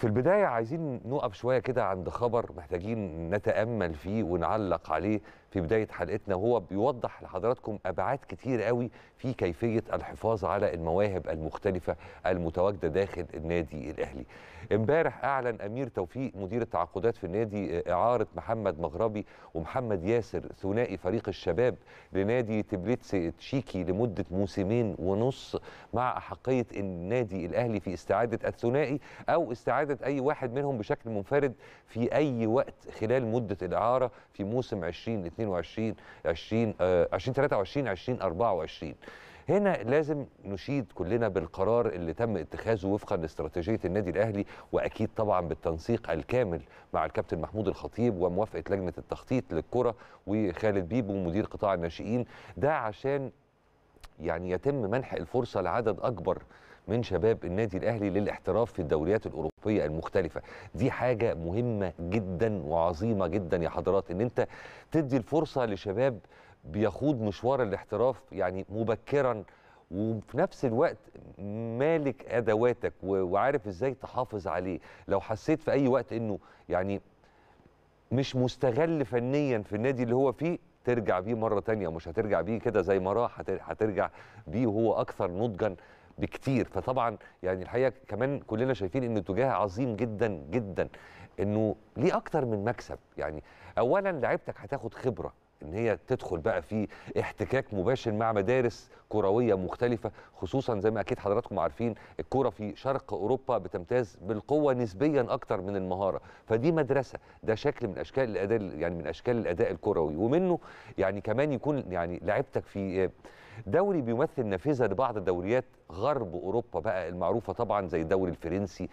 في البداية عايزين نقف شوية كده عند خبر محتاجين نتأمل فيه ونعلق عليه في بدايه حلقتنا وهو بيوضح لحضراتكم ابعاد كتير قوي في كيفيه الحفاظ على المواهب المختلفه المتواجده داخل النادي الاهلي. امبارح اعلن امير توفيق مدير التعاقدات في النادي آه، اعاره محمد مغربي ومحمد ياسر ثنائي فريق الشباب لنادي تبليتسي تشيكي لمده موسمين ونص مع احقيه النادي الاهلي في استعاده الثنائي او استعاده اي واحد منهم بشكل منفرد في اي وقت خلال مده الاعاره في موسم 2022 2022 20 2023 2024 هنا لازم نشيد كلنا بالقرار اللي تم اتخاذه وفقا لاستراتيجيه النادي الاهلي واكيد طبعا بالتنسيق الكامل مع الكابتن محمود الخطيب وموافقه لجنه التخطيط للكره وخالد بيبو مدير قطاع الناشئين ده عشان يعني يتم منح الفرصه لعدد اكبر من شباب النادي الاهلي للاحتراف في الدوريات الاوروبيه المختلفه دي حاجه مهمه جدا وعظيمه جدا يا حضرات ان انت تدي الفرصه لشباب بيخوض مشوار الاحتراف يعني مبكرا وفي نفس الوقت مالك ادواتك وعارف ازاي تحافظ عليه لو حسيت في اي وقت انه يعني مش مستغل فنيا في النادي اللي هو فيه ترجع بيه مره تانية مش هترجع بيه كده زي ما راح هترجع بيه وهو اكثر نضجا بكتير فطبعا يعني الحقيقه كمان كلنا شايفين ان اتجاه عظيم جدا جدا انه ليه اكتر من مكسب يعني اولا لعيبتك هتاخد خبره ان هي تدخل بقى في احتكاك مباشر مع مدارس كرويه مختلفه خصوصا زي ما اكيد حضراتكم عارفين الكره في شرق اوروبا بتمتاز بالقوه نسبيا اكتر من المهاره فدي مدرسه ده شكل من اشكال الاداء يعني من اشكال الاداء الكروي ومنه يعني كمان يكون يعني لعبتك في دوري بيمثل نافذه لبعض دوريات غرب اوروبا بقى المعروفه طبعا زي الدوري الفرنسي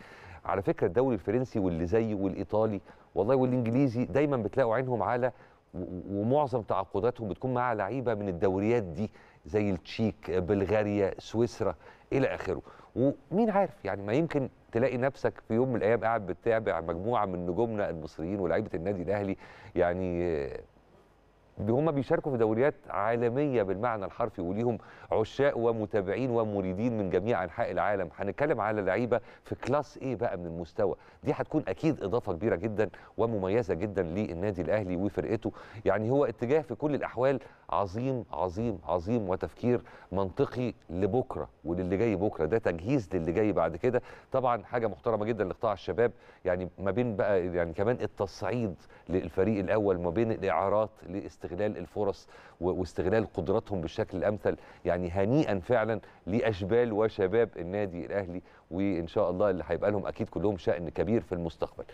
على فكره الدوري الفرنسي واللي زيه والايطالي والله والانجليزي دايما بتلاقوا عينهم على ومعظم تعاقداتهم بتكون مع لعيبه من الدوريات دي زي التشيك بلغاريا سويسرا الى اخره ومين عارف يعني ما يمكن تلاقي نفسك في يوم من الايام قاعد بتتابع مجموعه من نجومنا المصريين ولاعيبه النادي الاهلي يعني هم بيشاركوا في دوريات عالميه بالمعنى الحرفي وليهم عشاق ومتابعين ومريدين من جميع انحاء العالم هنتكلم على لعيبه في كلاس ايه بقى من المستوى دي هتكون اكيد اضافه كبيره جدا ومميزه جدا للنادي الاهلي وفرقته يعني هو اتجاه في كل الاحوال عظيم عظيم عظيم وتفكير منطقي لبكره وللي جاي بكره ده تجهيز للي جاي بعد كده طبعا حاجه محترمه جدا لقطاع الشباب يعني ما بين بقى يعني كمان التصعيد للفريق الاول ما بين الاعارات لاستغلال الفرص واستغلال قدراتهم بالشكل الامثل يعني هنيئا فعلا لاشبال وشباب النادي الاهلي وان شاء الله اللي هيبقى لهم اكيد كلهم شان كبير في المستقبل